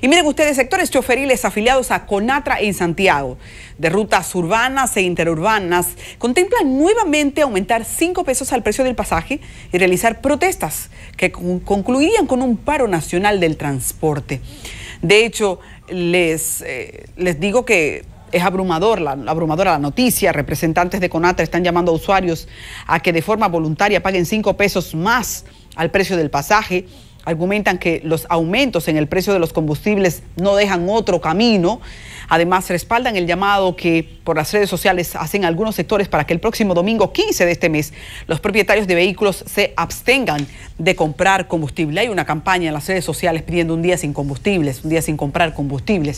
Y miren ustedes, sectores choferiles afiliados a Conatra en Santiago, de rutas urbanas e interurbanas, contemplan nuevamente aumentar 5 pesos al precio del pasaje y realizar protestas que concluirían con un paro nacional del transporte. De hecho, les, eh, les digo que es abrumador, la, abrumadora la noticia. Representantes de Conatra están llamando a usuarios a que de forma voluntaria paguen 5 pesos más al precio del pasaje Argumentan que los aumentos en el precio de los combustibles no dejan otro camino. Además, respaldan el llamado que por las redes sociales hacen algunos sectores para que el próximo domingo 15 de este mes los propietarios de vehículos se abstengan de comprar combustible. Hay una campaña en las redes sociales pidiendo un día sin combustibles, un día sin comprar combustibles.